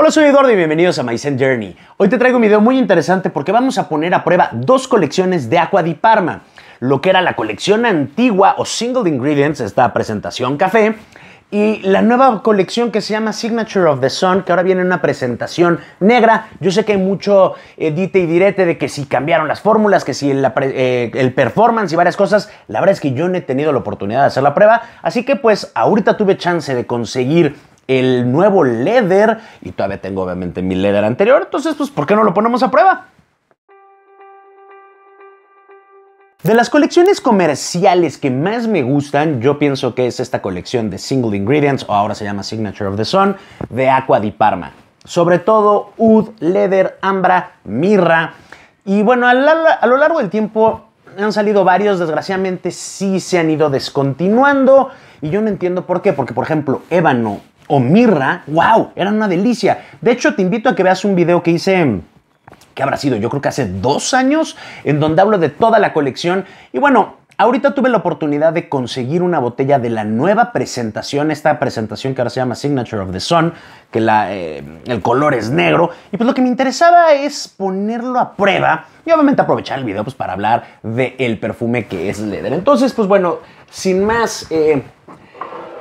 Hola, soy Eduardo y bienvenidos a My Journey. Hoy te traigo un video muy interesante porque vamos a poner a prueba dos colecciones de Aqua di Parma, lo que era la colección antigua o Single Ingredients, esta presentación café, y la nueva colección que se llama Signature of the Sun, que ahora viene en una presentación negra. Yo sé que hay mucho edite eh, y direte de que si cambiaron las fórmulas, que si eh, el performance y varias cosas. La verdad es que yo no he tenido la oportunidad de hacer la prueba. Así que pues ahorita tuve chance de conseguir el nuevo leather y todavía tengo obviamente mi leather anterior, entonces pues ¿por qué no lo ponemos a prueba? De las colecciones comerciales que más me gustan, yo pienso que es esta colección de Single Ingredients, o ahora se llama Signature of the Sun, de Aqua di Parma. Sobre todo Oud, Leather, Ambra, Mirra. Y bueno, a, lo largo del tiempo han salido varios, desgraciadamente sí se han ido descontinuando. Y yo no entiendo por qué, porque por ejemplo, Ébano o mirra, wow, eran una delicia. De hecho, te invito a que veas un video que hice que habrá sido yo creo que hace dos años, en donde hablo de toda la colección. Y bueno, Ahorita tuve la oportunidad de conseguir una botella de la nueva presentación, esta presentación que ahora se llama Signature of the Sun, que la, eh, el color es negro. Y pues lo que me interesaba es ponerlo a prueba y obviamente aprovechar el video pues, para hablar del el perfume que es Leder. Entonces, pues bueno, sin más, eh,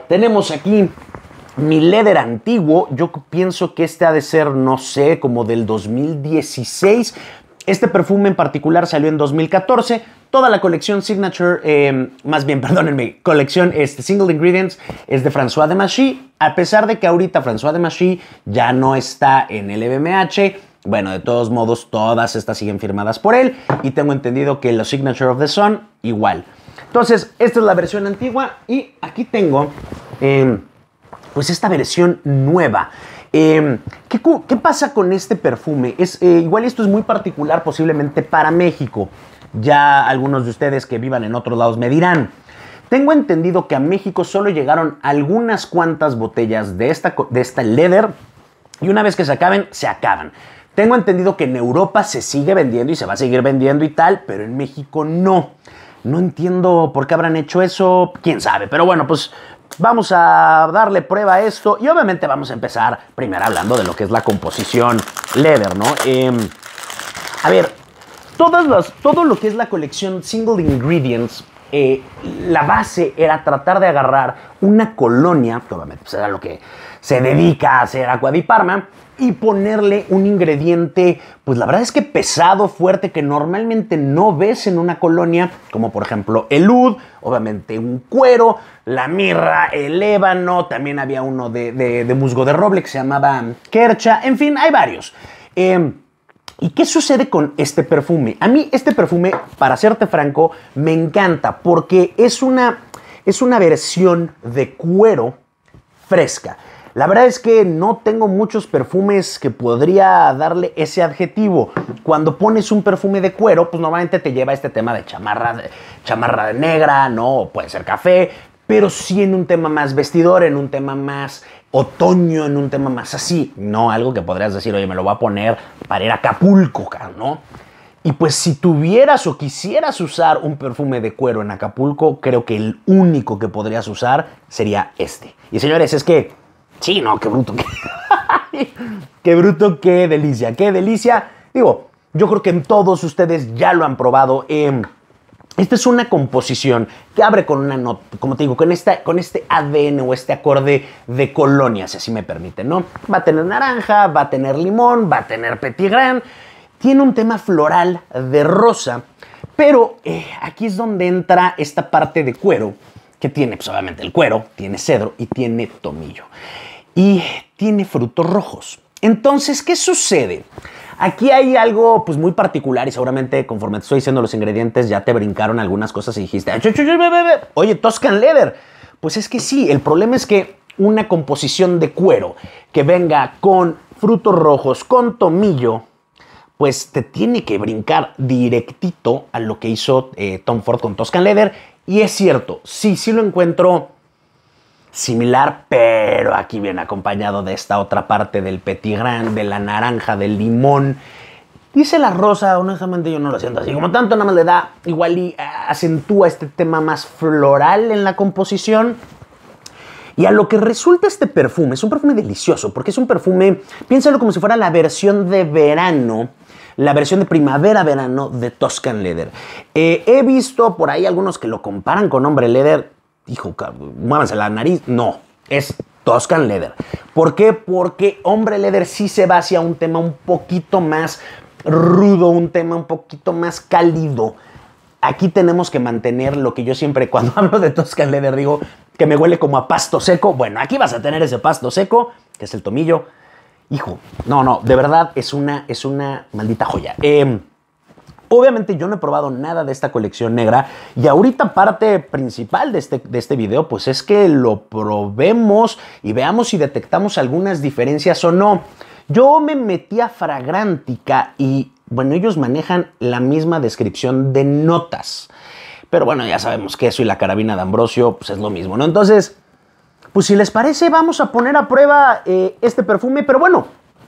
tenemos aquí mi leder antiguo, yo pienso que este ha de ser, no sé, como del 2016. Este perfume en particular salió en 2014. Toda la colección Signature, em, más bien, perdónenme, colección este, Single Ingredients es de François de Machy. A pesar de que ahorita François de Machy ya no está en el BMH, bueno, de todos modos, todas estas siguen firmadas por él y tengo entendido que los Signature of the Sun igual. Entonces, esta es la versión antigua y aquí tengo... Em, pues esta versión nueva. Em, ¿qué, pasa con este perfume? Es, eh, igual esto es muy particular posiblemente para México. Ya algunos de ustedes que vivan en otros lados me dirán. Tengo entendido que a México solo llegaron algunas cuantas botellas de esta, de esta leather y una vez que se acaben, se acaban. Tengo entendido que en Europa se sigue vendiendo y se va a seguir vendiendo y tal, pero en México no. No entiendo por qué habrán hecho eso, quién sabe. Pero bueno, pues Vamos a darle prueba a esto y obviamente vamos a empezar primero hablando de lo que es la composición leather, ¿no? Em, a ver, todas las, todo lo que es la colección single ingredients eh, la base era tratar de agarrar una colonia, que obviamente pues, era lo que se dedica a hacer aquadiparma, Parma, y ponerle un ingrediente, pues la verdad es que pesado, fuerte, que normalmente no ves en una colonia, como por ejemplo el ud, obviamente un cuero, la mirra, el ébano, también había uno de, musgo de roble que se llamaba kercha, en fin, hay varios. Eh, ¿Y qué sucede con este perfume? A mí este perfume, para serte franco, me encanta porque es una, es una versión de cuero fresca. La verdad es que no tengo muchos perfumes que podría darle ese adjetivo. Cuando pones un perfume de cuero, pues normalmente te lleva a este tema de chamarra, de, chamarra negra, ¿no? puede ser café, pero sí en un tema más vestidor, en un tema más otoño en un tema más así, no algo que podrías decir, oye, me lo voy a poner para ir a Acapulco, ¿no? Y pues si tuvieras o quisieras usar un perfume de cuero en Acapulco, creo que el único que podrías usar sería este. Y señores, es que, sí, no, qué bruto, qué, bruto, qué delicia, qué delicia. Digo, yo creo que todos ustedes ya lo han probado. en... Esta es una composición que abre con una nota, como te digo, con, esta, con este ADN o este acorde de colonias, si así me permite, ¿no? Va a tener naranja, va a tener limón, va a tener petit Tiene un tema floral de rosa, pero eh, aquí es donde entra esta parte de cuero, que tiene, solamente pues, obviamente, el cuero, tiene cedro y tiene tomillo. Y tiene frutos rojos. Entonces, ¿qué sucede? Aquí hay algo pues muy particular y seguramente conforme te estoy diciendo los ingredientes ya te brincaron algunas cosas y dijiste, oye, Toscan Leather. Pues es que sí, el problema es que una composición de cuero que venga con frutos rojos, con tomillo, pues te tiene que brincar directito a lo que hizo eh, Tom Ford con Toscan Leather. Y es cierto, sí, sí lo encuentro similar, pero aquí viene acompañado de esta otra parte del petigrán, de la naranja, del limón. Dice la rosa, honestamente yo no lo siento así. Como tanto, nada más le da igual y eh, acentúa este tema más floral en la composición. Y a lo que resulta este perfume, es un perfume delicioso, porque es un perfume, piénsalo como si fuera la versión de verano, la versión de primavera-verano de Toscan Leather. Eh, he visto por ahí algunos que lo comparan con Hombre Leather hijo, muévanse la nariz. No, es Toscan Leather. ¿Por qué? Porque Hombre Leather sí se va hacia un tema un poquito más rudo, un tema un poquito más cálido. Aquí tenemos que mantener lo que yo siempre cuando hablo de Toscan Leather digo que me huele como a pasto seco. Bueno, aquí vas a tener ese pasto seco, que es el tomillo. Hijo, no, no, de verdad es una, es una maldita joya. Em, Obviamente yo no he probado nada de esta colección negra y ahorita parte principal este, de este, video pues es que lo probemos y veamos si detectamos algunas diferencias o no. Yo me metí a Fragrántica y bueno, ellos manejan la misma descripción de notas. Pero bueno, ya sabemos que eso y la carabina de Ambrosio pues es lo mismo, ¿no? Entonces, pues si les parece vamos a poner a prueba eh, este perfume, pero bueno,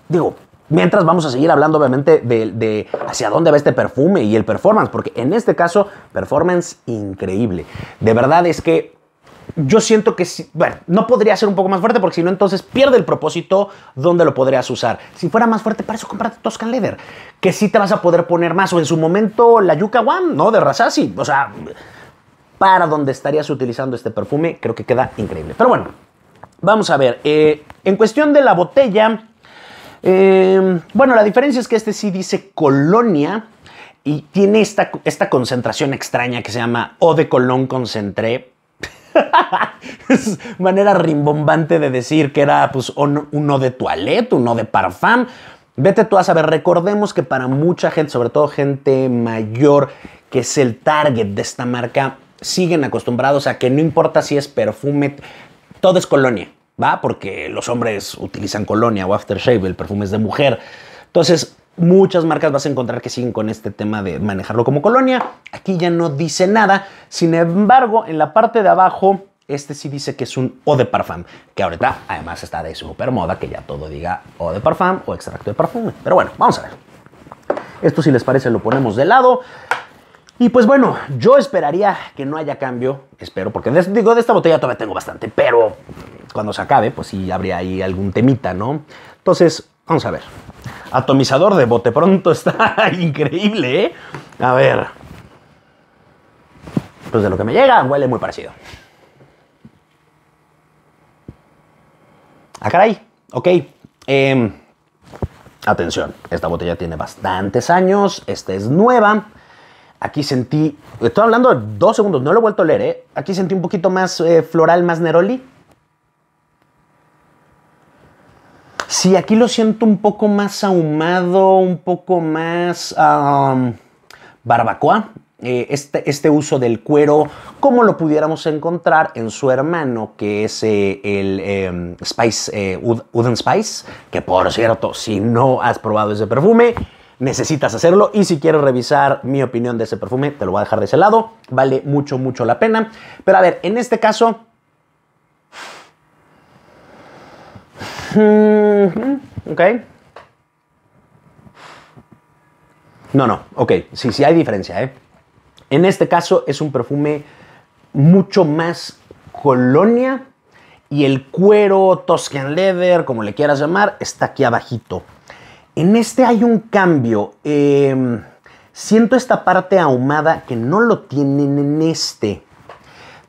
digo, Mientras vamos a seguir hablando obviamente de, hacia dónde va este perfume y el performance, porque en este caso, performance increíble. De verdad es que yo siento que, bueno, no podría ser un poco más fuerte porque si no, entonces pierde el propósito donde lo podrías usar. Si fuera más fuerte, para eso comprarte Toscan Leather, que sí te vas a poder poner más. O en su momento, la Yuka One, ¿no? De Rasasi. O sea, para dónde estarías utilizando este perfume, creo que queda increíble. Pero bueno, vamos a ver. Eh, en cuestión de la botella, Em, bueno, la diferencia es que este sí dice colonia y tiene esta, esta concentración extraña que se llama O de Colón concentré. es manera rimbombante de decir que era pues un, uno de toilette, uno de parfum. Vete tú a saber, recordemos que para mucha gente, sobre todo gente mayor, que es el target de esta marca, siguen acostumbrados a que no importa si es perfume, todo es colonia. ¿va? Porque los hombres utilizan colonia o aftershave, el perfume es de mujer. Entonces, muchas marcas vas a encontrar que siguen con este tema de manejarlo como colonia. Aquí ya no dice nada. Sin embargo, en la parte de abajo, este sí dice que es un eau de parfum, que ahorita además está de super moda que ya todo diga eau de parfum o extracto de perfume. Pero bueno, vamos a ver. Esto si les parece lo ponemos de lado. Y pues bueno, yo esperaría que no haya cambio, espero, porque digo, de esta botella todavía tengo bastante, pero cuando se acabe, pues sí habría ahí algún temita, ¿no? Entonces, vamos a ver. Atomizador de bote pronto está increíble, ¿eh? A ver. Pues de lo que me llega, huele muy parecido. Ah, caray. Ok. Em, atención, esta botella tiene bastantes años. Esta es nueva. Aquí sentí, estoy hablando de dos segundos, no lo he vuelto a leer, ¿eh? Aquí sentí un poquito más eh, floral, más neroli. Si aquí lo siento un poco más ahumado, un poco más barbacoa. Eh, este, este, uso del cuero, como lo pudiéramos encontrar en su hermano, que es eh, el em, Spice, eh, Wooden Spice, que por cierto, si no has probado ese perfume, necesitas hacerlo. Y si quieres revisar mi opinión de ese perfume, te lo voy a dejar de ese lado. Vale mucho, mucho la pena. Pero a ver, en este caso, Ok. No, no, ok, sí, sí hay diferencia, ¿eh? En este caso es un perfume mucho más colonia y el cuero, Toscan Leather, como le quieras llamar, está aquí abajito. En este hay un cambio. Em, siento esta parte ahumada que no lo tienen en este.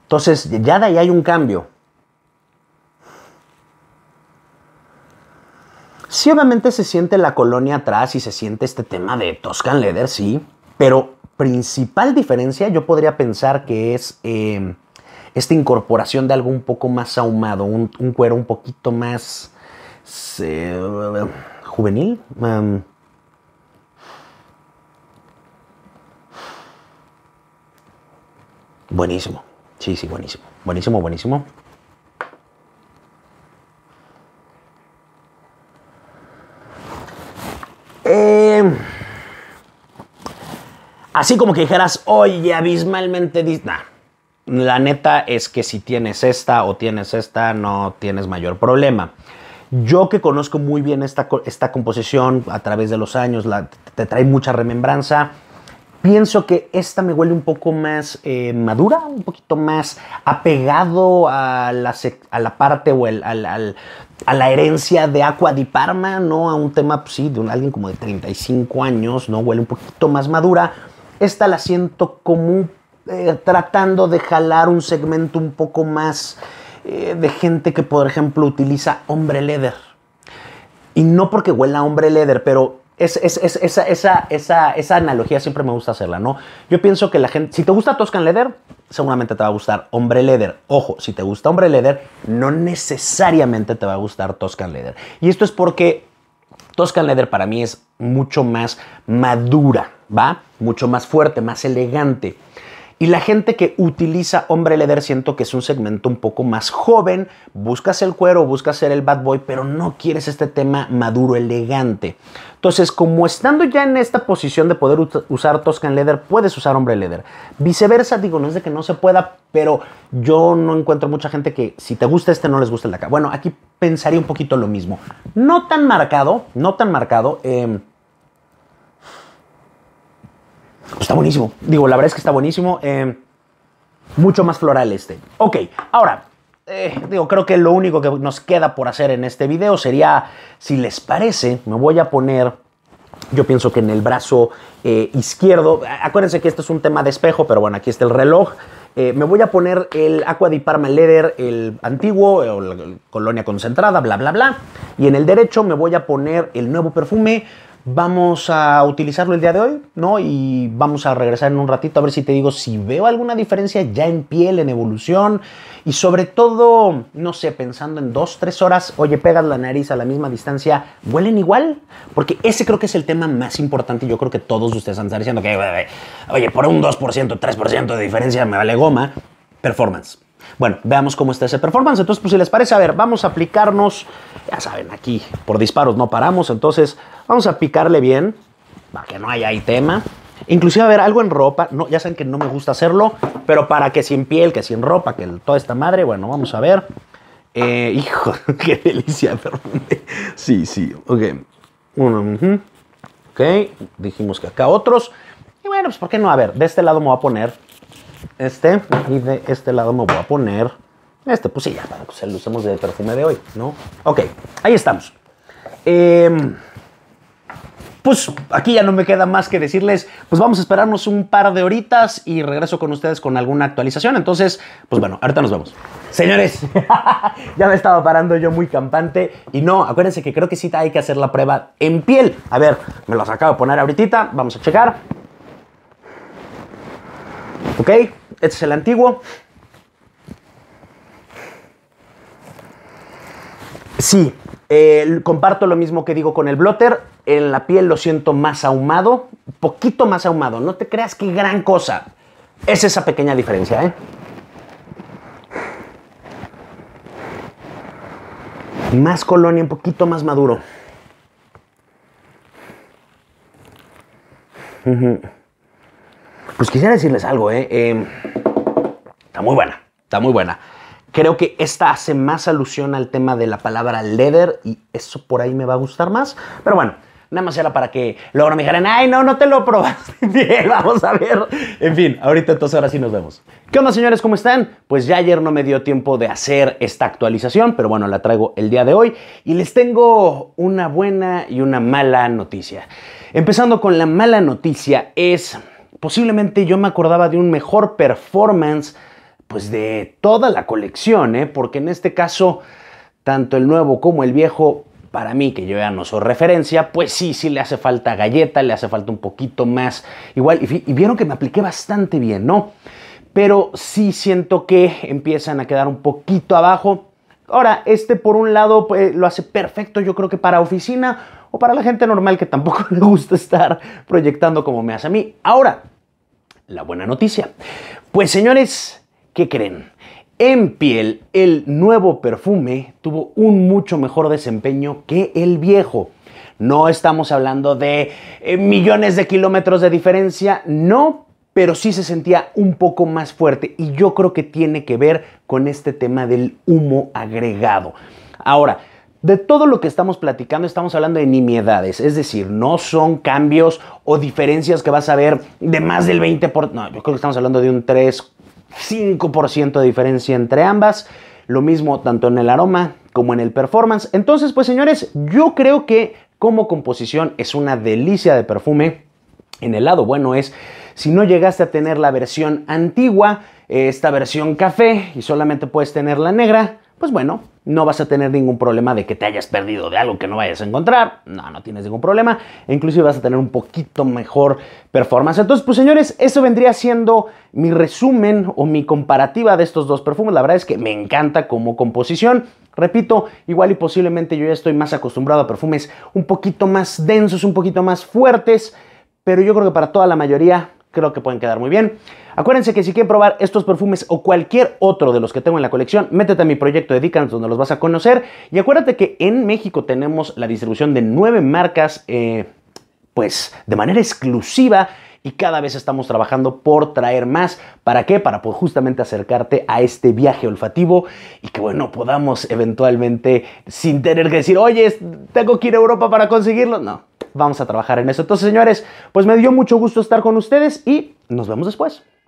Entonces, ya de ahí hay un cambio. Sí, obviamente se siente la colonia atrás y se siente este tema de Toscan Leather, sí, pero principal diferencia yo podría pensar que es em, esta incorporación de algo un poco más ahumado, un, cuero un poquito más juvenil. buenísimo, sí, sí, buenísimo, buenísimo, buenísimo. Así como que dijeras, oye, abismalmente Disney. La neta es que si tienes esta o tienes esta, no tienes mayor problema. Yo que conozco muy bien esta, esta composición a través de los años, te trae mucha remembranza. Pienso que esta me huele un poco más eh, madura, un poquito más apegado a la, a la parte o a la herencia de Aqua di Parma, ¿no? A un tema, pues de un, alguien como de 35 años, ¿no? Huele un poquito más madura. Esta la siento como eh, tratando de jalar un segmento un poco más eh, de gente que, por ejemplo, utiliza hombre leather. Y no porque huela hombre leather, pero esa, esa, esa, analogía siempre me gusta hacerla, ¿no? Yo pienso que la gente, si te gusta Toscan Leather, seguramente te va a gustar Hombre Leather. Ojo, si te gusta Hombre Leather, no necesariamente te va a gustar Toscan Leather. Y esto es porque Toscan Leather para mí es mucho más madura, ¿va? Mucho más fuerte, más elegante. Y la gente que utiliza hombre leather siento que es un segmento un poco más joven, buscas el cuero, buscas ser el bad boy, pero no quieres este tema maduro, elegante. Entonces, como estando ya en esta posición de poder usar Toscan Leather, puedes usar hombre leather. Viceversa, digo, no es de que no se pueda, pero yo no encuentro mucha gente que si te gusta este no les gusta el de acá. Bueno, aquí pensaría un poquito lo mismo. No tan marcado, no tan marcado. Eh, está buenísimo. Digo, la verdad es que está buenísimo. Eh, mucho más floral este. Ok, ahora, eh, digo, creo que lo único que nos queda por hacer en este video sería, si les parece, me voy a poner, yo pienso que en el brazo eh, izquierdo, acuérdense que este es un tema de espejo, pero bueno, aquí está el reloj. me voy a poner el Aqua di Parma Leather, el antiguo, o la colonia concentrada, bla, bla, bla. Y en el derecho me voy a poner el nuevo perfume Vamos a utilizarlo el día de hoy, ¿no? Y vamos a regresar en un ratito a ver si te digo si veo alguna diferencia ya en piel, en evolución y sobre todo, no sé, pensando en dos, tres horas, oye, pegas la nariz a la misma distancia, ¿huelen igual? Porque ese creo que es el tema más importante yo creo que todos ustedes están estar diciendo que, oye, por un 2%, 3% de diferencia me vale goma. Performance. Bueno, veamos cómo está ese performance. Entonces, pues si les parece, a ver, vamos a aplicarnos ya saben, aquí por disparos no paramos, entonces vamos a picarle bien para que no haya ahí tema. Inclusive, a ver, algo en ropa, no, ya saben que no me gusta hacerlo, pero para que sin piel, que sin ropa, que toda esta madre, bueno, vamos a ver. Eh, hijo, qué delicia, Sí, sí, ok. Uno, Ok, dijimos que acá otros. Y bueno, pues ¿por qué no? A ver, de este lado me voy a poner este, y de este lado me voy a poner este, pues sí, ya, para lo de perfume de hoy, ¿no? Ok, ahí estamos. Em, pues aquí ya no me queda más que decirles, pues vamos a esperarnos un par de horitas y regreso con ustedes con alguna actualización. Entonces, pues bueno, ahorita nos vemos. Señores, ya me estaba parando yo muy campante y no, acuérdense que creo que sí hay que hacer la prueba en piel. A ver, me lo acabo de poner ahorita, vamos a checar. Ok, este es el antiguo. Sí, eh, comparto lo mismo que digo con el blotter. En la piel lo siento más ahumado, poquito más ahumado. No te creas que gran cosa. Es esa pequeña diferencia, ¿eh? Más colonia, un poquito más maduro. Pues quisiera decirles algo, eh em, está muy buena, está muy buena. Creo que esta hace más alusión al tema de la palabra leather y eso por ahí me va a gustar más. Pero bueno, nada más era para que luego me dijeran, ay, no, no te lo probaste bien, vamos a ver. En fin, ahorita entonces ahora sí nos vemos. ¿Qué onda, señores? ¿Cómo están? Pues ya ayer no me dio tiempo de hacer esta actualización, pero bueno, la traigo el día de hoy y les tengo una buena y una mala noticia. Empezando con la mala noticia es, posiblemente yo me acordaba de un mejor performance pues de toda la colección, ¿eh? porque en este caso, tanto el nuevo como el viejo, para mí, que yo ya no soy referencia, pues sí, sí le hace falta galleta, le hace falta un poquito más. Igual, y, vieron que me apliqué bastante bien, ¿no? Pero sí siento que empiezan a quedar un poquito abajo. Ahora, este por un lado pues, lo hace perfecto, yo creo que para oficina o para la gente normal que tampoco le gusta estar proyectando como me hace a mí. Ahora, la buena noticia. Pues señores, ¿qué creen? En piel, el nuevo perfume tuvo un mucho mejor desempeño que el viejo. No estamos hablando de eh, millones de kilómetros de diferencia, no, pero sí se sentía un poco más fuerte y yo creo que tiene que ver con este tema del humo agregado. Ahora, de todo lo que estamos platicando estamos hablando de nimiedades, es decir, no son cambios o diferencias que vas a ver de más del 20%, por... no, yo creo que estamos hablando de un 3, 5% de diferencia entre ambas. Lo mismo tanto en el aroma como en el performance. Entonces, pues señores, yo creo que como composición es una delicia de perfume. En el lado bueno es, si no llegaste a tener la versión antigua, eh, esta versión café, y solamente puedes tener la negra, pues bueno, no vas a tener ningún problema de que te hayas perdido de algo que no vayas a encontrar. No, no tienes ningún problema. E inclusive vas a tener un poquito mejor performance. Entonces, pues señores, eso vendría siendo mi resumen o mi comparativa de estos dos perfumes. La verdad es que me encanta como composición. Repito, igual y posiblemente yo ya estoy más acostumbrado a perfumes un poquito más densos, un poquito más fuertes. Pero yo creo que para toda la mayoría creo que pueden quedar muy bien. Acuérdense que si quieren probar estos perfumes o cualquier otro de los que tengo en la colección, métete a mi proyecto de Dicans donde los vas a conocer. Y acuérdate que en México tenemos la distribución de nueve marcas, eh, pues de manera exclusiva y cada vez estamos trabajando por traer más. ¿Para qué? Para pues, justamente acercarte a este viaje olfativo y que bueno, podamos eventualmente sin tener que decir, oye, tengo que ir a Europa para conseguirlo. No, vamos a trabajar en eso. Entonces señores, pues me dio mucho gusto estar con ustedes y nos vemos después.